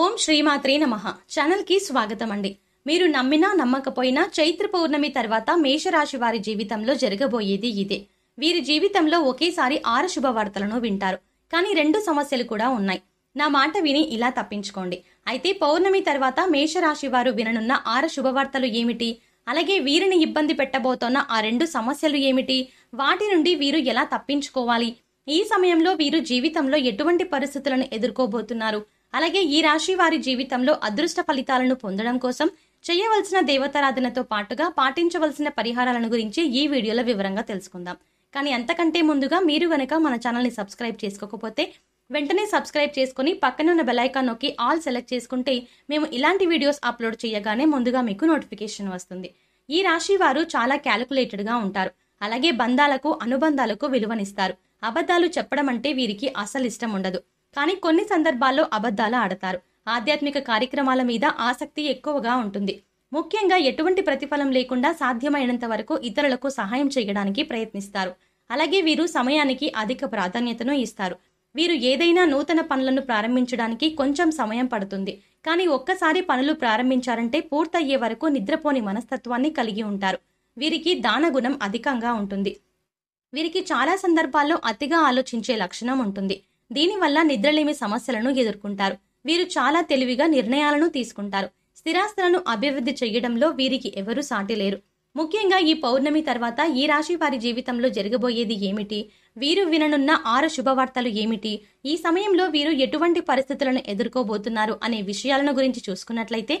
ఓం శ్రీమాత్రే నమ ఛానల్కి స్వాగతం అండి మీరు నమ్మినా నమ్మకపోయినా చైత్ర పౌర్ణమి తర్వాత మేషరాశి వారి జీవితంలో జరగబోయేది ఇదే వీరి జీవితంలో ఒకేసారి ఆరు శుభవార్తలను వింటారు కానీ రెండు సమస్యలు కూడా ఉన్నాయి నా మాట విని ఇలా తప్పించుకోండి అయితే పౌర్ణమి తర్వాత మేషరాశి వారు విననున్న ఆరు శుభవార్తలు ఏమిటి అలాగే వీరిని ఇబ్బంది పెట్టబోతున్న ఆ రెండు సమస్యలు ఏమిటి వాటి నుండి వీరు ఎలా తప్పించుకోవాలి ఈ సమయంలో వీరు జీవితంలో ఎటువంటి పరిస్థితులను ఎదుర్కోబోతున్నారు అలాగే ఈ రాశి వారి జీవితంలో అదృష్ట ఫలితాలను పొందడం కోసం చేయవలసిన దేవతారాధనతో పాటుగా పాటించవలసిన పరిహారాలను గురించి ఈ వీడియోలో వివరంగా తెలుసుకుందాం కానీ అంతకంటే ముందుగా మీరు గనక మన ఛానల్ని సబ్స్క్రైబ్ చేసుకోకపోతే వెంటనే సబ్స్క్రైబ్ చేసుకుని పక్కన ఉన్న బెలైకాన్ నొక్కి ఆల్ సెలెక్ట్ చేసుకుంటే మేము ఇలాంటి వీడియోస్ అప్లోడ్ చేయగానే ముందుగా మీకు నోటిఫికేషన్ వస్తుంది ఈ రాశి వారు చాలా క్యాలిక్యులేటెడ్గా ఉంటారు అలాగే బంధాలకు అనుబంధాలకు విలువనిస్తారు అబద్ధాలు చెప్పడం అంటే వీరికి అసలు ఇష్టం ఉండదు కానీ కొన్ని సందర్భాల్లో అబద్ధాలు ఆడతారు ఆధ్యాత్మిక కార్యక్రమాల మీద ఆసక్తి ఎక్కువగా ఉంటుంది ముఖ్యంగా ఎటువంటి ప్రతిఫలం లేకుండా సాధ్యమైనంత వరకు ఇతరులకు సహాయం చేయడానికి ప్రయత్నిస్తారు అలాగే వీరు సమయానికి అధిక ప్రాధాన్యతను ఇస్తారు వీరు ఏదైనా నూతన పనులను ప్రారంభించడానికి కొంచెం సమయం పడుతుంది కానీ ఒక్కసారి పనులు ప్రారంభించారంటే పూర్తయ్యే వరకు నిద్రపోని మనస్తత్వాన్ని కలిగి ఉంటారు వీరికి దాన గుణం అధికంగా ఉంటుంది వీరికి చాలా సందర్భాల్లో అతిగా ఆలోచించే లక్షణం ఉంటుంది దీనివల్ల నిద్రలేమి సమస్యలను ఎదుర్కొంటారు వీరు చాలా తెలివిగా నిర్ణయాలను తీసుకుంటారు స్థిరాస్తులను అభివృద్ధి చేయడంలో వీరికి ఎవరూ సాటి లేరు ముఖ్యంగా ఈ పౌర్ణమి తర్వాత ఈ రాశి వారి జీవితంలో జరగబోయేది ఏమిటి వీరు విననున్న ఆరు శుభవార్తలు ఏమిటి ఈ సమయంలో వీరు ఎటువంటి పరిస్థితులను ఎదుర్కోబోతున్నారు అనే విషయాలను గురించి చూసుకున్నట్లయితే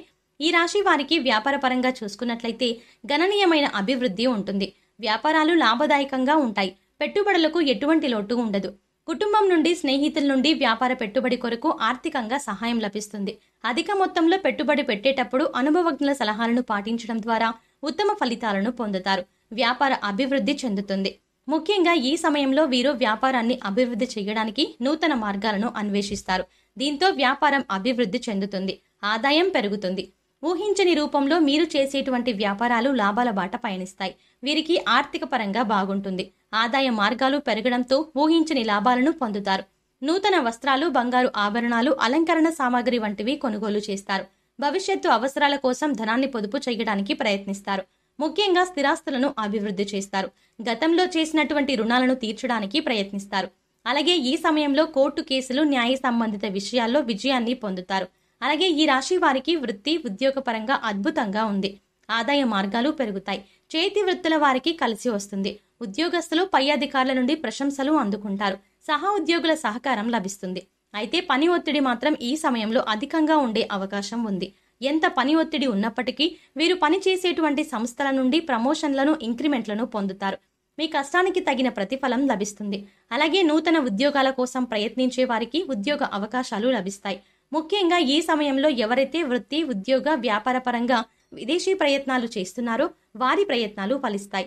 ఈ రాశి వారికి వ్యాపారపరంగా చూసుకున్నట్లయితే గణనీయమైన అభివృద్ధి ఉంటుంది వ్యాపారాలు లాభదాయకంగా ఉంటాయి పెట్టుబడులకు ఎటువంటి లోటు ఉండదు కుటుంబం నుండి స్నేహితుల నుండి వ్యాపార పెట్టుబడి కొరకు ఆర్థికంగా సహాయం లభిస్తుంది అధిక మొత్తంలో పెట్టుబడి పెట్టేటప్పుడు అనుభవజ్ఞుల సలహాలను పాటించడం ద్వారా ఉత్తమ ఫలితాలను పొందుతారు వ్యాపార అభివృద్ధి చెందుతుంది ముఖ్యంగా ఈ సమయంలో వీరు వ్యాపారాన్ని అభివృద్ధి చేయడానికి నూతన మార్గాలను అన్వేషిస్తారు దీంతో వ్యాపారం అభివృద్ధి చెందుతుంది ఆదాయం పెరుగుతుంది ఊహించని రూపంలో మీరు చేసేటువంటి వ్యాపారాలు లాభాల బాట పయనిస్తాయి వీరికి ఆర్థిక పరంగా బాగుంటుంది ఆదాయ మార్గాలు పెరగడంతో ఊహించని లాభాలను పొందుతారు నూతన వస్త్రాలు బంగారు ఆభరణాలు అలంకరణ సామాగ్రి వంటివి కొనుగోలు చేస్తారు భవిష్యత్తు అవసరాల కోసం ధనాన్ని పొదుపు చేయడానికి ప్రయత్నిస్తారు ముఖ్యంగా స్థిరాస్తులను అభివృద్ధి చేస్తారు గతంలో చేసినటువంటి రుణాలను తీర్చడానికి ప్రయత్నిస్తారు అలాగే ఈ సమయంలో కోర్టు కేసులు న్యాయ సంబంధిత విషయాల్లో విజయాన్ని పొందుతారు అలాగే ఈ రాశి వారికి వృత్తి ఉద్యోగపరంగా అద్భుతంగా ఉంది ఆదాయ మార్గాలు పెరుగుతాయి చేతి వృత్తుల వారికి కలిసి వస్తుంది ఉద్యోగస్తులు పై అధికారుల నుండి ప్రశంసలు అందుకుంటారు సహా ఉద్యోగుల సహకారం లభిస్తుంది అయితే పని ఒత్తిడి మాత్రం ఈ సమయంలో అధికంగా ఉండే అవకాశం ఉంది ఎంత పని ఒత్తిడి ఉన్నప్పటికీ వీరు పనిచేసేటువంటి సంస్థల నుండి ప్రమోషన్లను ఇంక్రిమెంట్లను పొందుతారు మీ కష్టానికి తగిన ప్రతిఫలం లభిస్తుంది అలాగే నూతన ఉద్యోగాల కోసం ప్రయత్నించే వారికి ఉద్యోగ అవకాశాలు లభిస్తాయి ముఖ్యంగా ఈ సమయంలో ఎవరైతే వృత్తి ఉద్యోగ వ్యాపార పరంగా విదేశీ ప్రయత్నాలు చేస్తున్నారో వారి ప్రయత్నాలు ఫలిస్తాయి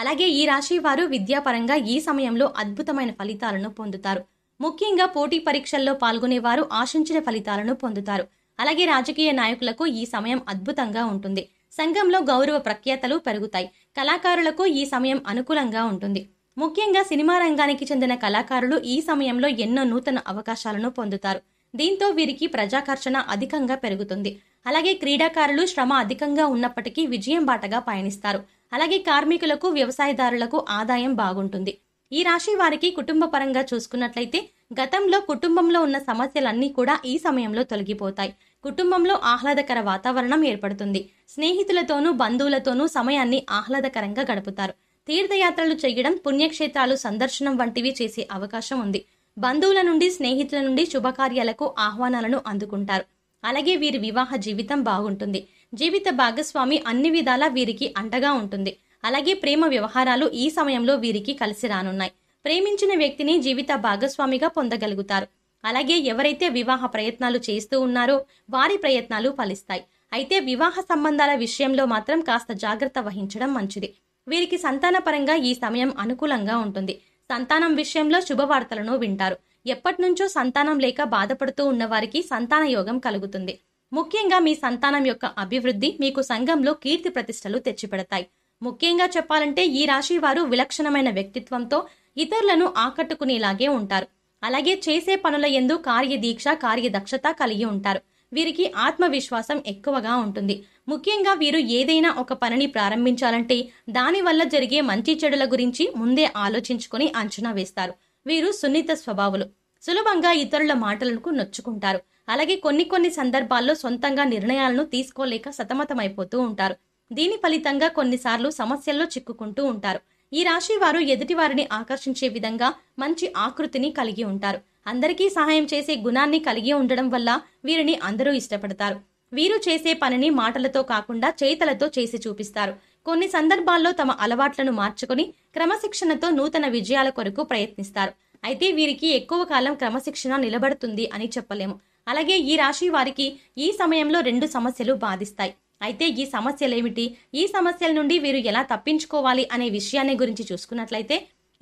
అలాగే ఈ రాశి వారు విద్యాపరంగా ఈ సమయంలో అద్భుతమైన ఫలితాలను పొందుతారు ముఖ్యంగా పోటీ పరీక్షల్లో పాల్గొనేవారు ఆశించిన ఫలితాలను పొందుతారు అలాగే రాజకీయ నాయకులకు ఈ సమయం అద్భుతంగా ఉంటుంది సంఘంలో గౌరవ ప్రఖ్యాతలు పెరుగుతాయి కళాకారులకు ఈ సమయం అనుకూలంగా ఉంటుంది ముఖ్యంగా సినిమా రంగానికి చెందిన కళాకారులు ఈ సమయంలో ఎన్నో నూతన అవకాశాలను పొందుతారు దీంతో వీరికి ప్రజాకర్షణ అధికంగా పెరుగుతుంది అలాగే క్రీడాకారులు శ్రమ అధికంగా ఉన్నప్పటికీ విజయం బాటగా పయనిస్తారు అలాగే కార్మికులకు వ్యవసాయదారులకు ఆదాయం బాగుంటుంది ఈ రాశి వారికి కుటుంబ పరంగా చూసుకున్నట్లయితే గతంలో కుటుంబంలో ఉన్న సమస్యలన్నీ కూడా ఈ సమయంలో తొలగిపోతాయి కుటుంబంలో ఆహ్లాదకర వాతావరణం ఏర్పడుతుంది స్నేహితులతోనూ బంధువులతోనూ సమయాన్ని ఆహ్లాదకరంగా గడుపుతారు తీర్థయాత్రలు చేయడం పుణ్యక్షేత్రాలు సందర్శనం వంటివి చేసే అవకాశం ఉంది బంధువుల నుండి స్నేహితుల నుండి శుభకార్యాలకు ఆహ్వానాలను అందుకుంటారు అలాగే వీరి వివాహ జీవితం బాగుంటుంది జీవిత భాగస్వామి అన్ని విధాలా వీరికి అండగా ఉంటుంది అలాగే ప్రేమ వ్యవహారాలు ఈ సమయంలో వీరికి కలిసి రానున్నాయి ప్రేమించిన వ్యక్తిని జీవిత భాగస్వామిగా పొందగలుగుతారు అలాగే ఎవరైతే వివాహ ప్రయత్నాలు చేస్తూ ఉన్నారో వారి ప్రయత్నాలు ఫలిస్తాయి అయితే వివాహ సంబంధాల విషయంలో మాత్రం కాస్త జాగ్రత్త వహించడం మంచిది వీరికి సంతానపరంగా ఈ సమయం అనుకూలంగా ఉంటుంది సంతానం విషయంలో శుభవార్తలను వింటారు ఎప్పటినుంచో సంతానం లేక బాధపడుతూ ఉన్నవారికి సంతాన యోగం కలుగుతుంది ముఖ్యంగా మీ సంతానం యొక్క అభివృద్ధి మీకు సంఘంలో కీర్తి ప్రతిష్టలు తెచ్చిపెడతాయి ముఖ్యంగా చెప్పాలంటే ఈ రాశి వారు విలక్షణమైన వ్యక్తిత్వంతో ఇతరులను ఆకట్టుకునేలాగే ఉంటారు అలాగే చేసే పనుల ఎందు కార్యదీక్ష కార్యదక్షత కలిగి ఉంటారు వీరికి ఆత్మవిశ్వాసం ఎక్కువగా ఉంటుంది ముఖ్యంగా వీరు ఏదైనా ఒక పనిని ప్రారంభించాలంటే దానివల్ల జరిగే మంచి చెడుల గురించి ముందే ఆలోచించుకుని అంచనా వేస్తారు వీరు సున్నిత స్వభావులు సులభంగా ఇతరుల మాటలకు నొచ్చుకుంటారు అలాగే కొన్ని కొన్ని సందర్భాల్లో సొంతంగా నిర్ణయాలను తీసుకోలేక సతమతమైపోతూ ఉంటారు దీని ఫలితంగా కొన్నిసార్లు సమస్యల్లో చిక్కుకుంటూ ఉంటారు ఈ రాశి వారు ఎదుటి వారిని ఆకర్షించే విధంగా మంచి ఆకృతిని కలిగి ఉంటారు అందరికీ సహాయం చేసే గుణాన్ని కలిగి ఉండడం వల్ల వీరిని అందరూ ఇష్టపడతారు వీరు చేసే పనిని మాటలతో కాకుండా చేతలతో చేసి చూపిస్తారు కొన్ని సందర్భాల్లో తమ అలవాట్లను మార్చుకుని క్రమశిక్షణతో నూతన విజయాల కొరకు ప్రయత్నిస్తారు అయితే వీరికి ఎక్కువ కాలం క్రమశిక్షణ నిలబడుతుంది అని చెప్పలేము అలాగే ఈ రాశి వారికి ఈ సమయంలో రెండు సమస్యలు బాధిస్తాయి అయితే ఈ సమస్యలేమిటి ఈ సమస్యల నుండి వీరు ఎలా తప్పించుకోవాలి అనే విషయాన్ని గురించి చూసుకున్నట్లయితే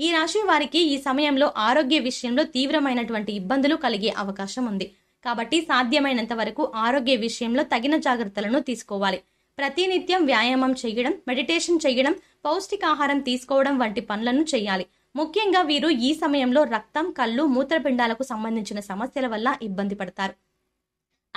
ఈ రాశి వారికి ఈ సమయంలో ఆరోగ్య విషయంలో తీవ్రమైనటువంటి ఇబ్బందులు కలిగే అవకాశం ఉంది కాబట్టి సాధ్యమైనంత వరకు ఆరోగ్య విషయంలో తగిన జాగ్రత్తలను తీసుకోవాలి ప్రతినిత్యం వ్యాయామం చేయడం మెడిటేషన్ చేయడం పౌష్టికాహారం తీసుకోవడం వంటి పనులను చేయాలి ముఖ్యంగా వీరు ఈ సమయంలో రక్తం కళ్ళు మూత్రపిండాలకు సంబంధించిన సమస్యల వల్ల ఇబ్బంది పడతారు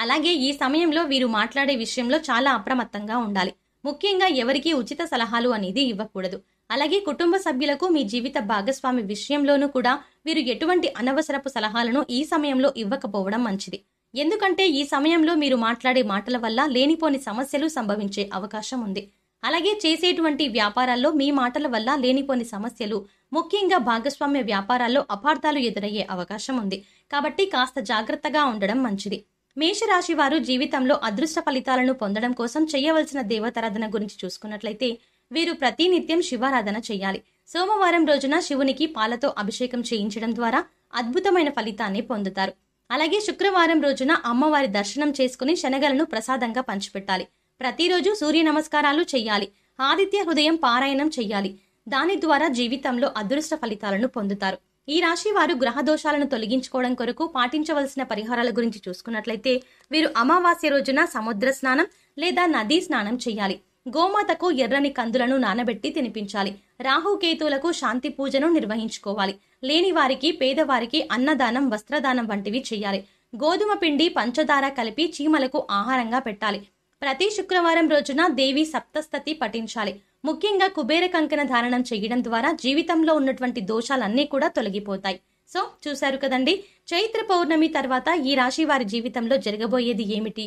అలాగే ఈ సమయంలో వీరు మాట్లాడే విషయంలో చాలా అప్రమత్తంగా ఉండాలి ముఖ్యంగా ఎవరికీ ఉచిత సలహాలు అనేది ఇవ్వకూడదు అలాగే కుటుంబ సభ్యులకు మీ జీవిత భాగస్వామి విషయంలోనూ కూడా మీరు ఎటువంటి అనవసరపు సలహాలను ఈ సమయంలో ఇవ్వకపోవడం మంచిది ఎందుకంటే ఈ సమయంలో మీరు మాట్లాడే మాటల వల్ల లేనిపోని సమస్యలు సంభవించే అవకాశం ఉంది అలాగే చేసేటువంటి వ్యాపారాల్లో మీ మాటల వల్ల లేనిపోని సమస్యలు ముఖ్యంగా భాగస్వామ్య వ్యాపారాల్లో అపార్థాలు ఎదురయ్యే అవకాశం ఉంది కాబట్టి కాస్త జాగ్రత్తగా ఉండడం మంచిది మేషరాశి వారు జీవితంలో అదృష్ట ఫలితాలను పొందడం కోసం చేయవలసిన దేవతారాధన గురించి చూసుకున్నట్లయితే వీరు ప్రతినిత్యం శివారాధన చేయాలి సోమవారం రోజున శివునికి పాలతో అభిషేకం చేయించడం ద్వారా అద్భుతమైన ఫలితాన్ని పొందుతారు అలాగే శుక్రవారం రోజున అమ్మవారి దర్శనం చేసుకుని శనగలను ప్రసాదంగా పంచిపెట్టాలి ప్రతిరోజు సూర్య నమస్కారాలు చేయాలి ఆదిత్య హృదయం పారాయణం చేయాలి దాని ద్వారా జీవితంలో అదృష్ట ఫలితాలను పొందుతారు ఈ రాశి వారు గ్రహ దోషాలను తొలగించుకోవడం కొరకు పాటించవలసిన పరిహారాల గురించి చూసుకున్నట్లయితే వీరు అమావాస్య రోజున సముద్ర స్నానం లేదా నదీ స్నానం చేయాలి గోమాతకు ఎర్రని కందులను నానబెట్టి తినిపించాలి రాహుకేతువులకు శాంతి పూజను నిర్వహించుకోవాలి లేని వారికి పేదవారికి అన్నదానం వస్త్రదానం వంటివి చేయాలి గోధుమ పిండి పంచదార కలిపి చీమలకు ఆహారంగా పెట్టాలి ప్రతి శుక్రవారం రోజున దేవి సప్తస్థతి పఠించాలి ముఖ్యంగా కుబేర కంకణ ధారణం చేయడం ద్వారా జీవితంలో ఉన్నటువంటి దోషాలన్నీ కూడా తొలగిపోతాయి సో చూశారు కదండి చైత్ర పౌర్ణమి తర్వాత ఈ రాశి వారి జీవితంలో జరగబోయేది ఏమిటి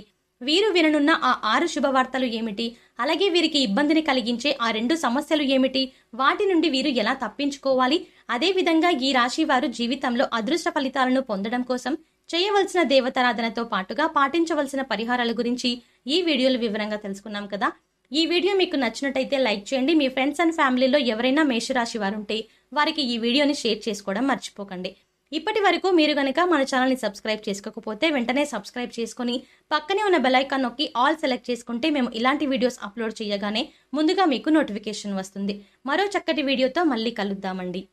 వీరు విననున్న ఆ ఆరు శుభవార్తలు ఏమిటి అలాగే వీరికి ఇబ్బందిని కలిగించే ఆ రెండు సమస్యలు ఏమిటి వాటి నుండి వీరు ఎలా తప్పించుకోవాలి అదేవిధంగా ఈ రాశి వారు జీవితంలో అదృష్ట ఫలితాలను పొందడం కోసం చేయవలసిన దేవతారాధనతో పాటుగా పాటించవలసిన పరిహారాల గురించి ఈ వీడియోలు వివరంగా తెలుసుకున్నాం కదా ఈ వీడియో మీకు నచ్చినట్టయితే లైక్ చేయండి మీ ఫ్రెండ్స్ అండ్ ఫ్యామిలీలో ఎవరైనా మేషరాశి వారు ఉంటే వారికి ఈ వీడియోని షేర్ చేసుకోవడం మర్చిపోకండి ఇప్పటి వరకు మీరు కనుక మన ఛానల్ని సబ్స్క్రైబ్ చేసుకోకపోతే వెంటనే సబ్స్క్రైబ్ చేసుకుని పక్కనే ఉన్న బెలైకాన్ నొక్కి ఆల్ సెలెక్ట్ చేసుకుంటే మేము ఇలాంటి వీడియోస్ అప్లోడ్ చేయగానే ముందుగా మీకు నోటిఫికేషన్ వస్తుంది మరో చక్కటి వీడియోతో మళ్ళీ కలుద్దామండి